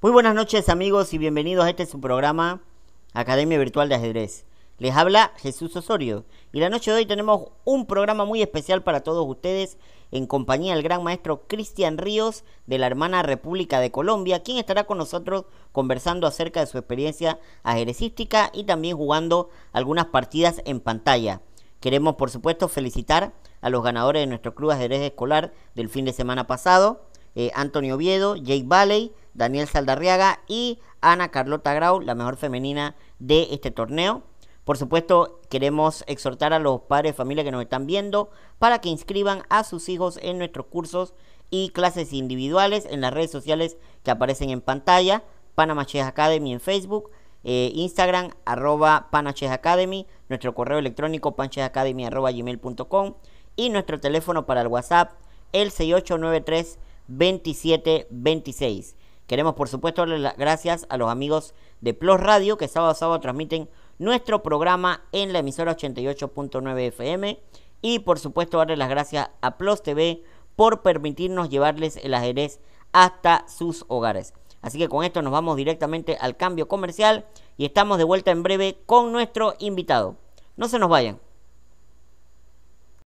Muy buenas noches amigos y bienvenidos a este su programa Academia Virtual de Ajedrez. Les habla Jesús Osorio y la noche de hoy tenemos un programa muy especial para todos ustedes en compañía del gran maestro Cristian Ríos de la hermana República de Colombia, quien estará con nosotros conversando acerca de su experiencia ajedrecística y también jugando algunas partidas en pantalla. Queremos por supuesto felicitar a los ganadores de nuestro club ajedrez escolar del fin de semana pasado, eh, Antonio Oviedo, Jake Valley, Daniel Saldarriaga y Ana Carlota Grau, la mejor femenina de este torneo. Por supuesto, queremos exhortar a los padres de familia que nos están viendo para que inscriban a sus hijos en nuestros cursos y clases individuales en las redes sociales que aparecen en pantalla. Panama Academy en Facebook, eh, Instagram, arroba Academy, nuestro correo electrónico panchesacademy.com, y nuestro teléfono para el WhatsApp el 6893 2726. Queremos por supuesto darle las gracias a los amigos de Plus Radio que sábado a sábado transmiten nuestro programa en la emisora 88.9 FM y por supuesto darle las gracias a Plus TV por permitirnos llevarles el ajedrez hasta sus hogares. Así que con esto nos vamos directamente al cambio comercial y estamos de vuelta en breve con nuestro invitado. No se nos vayan.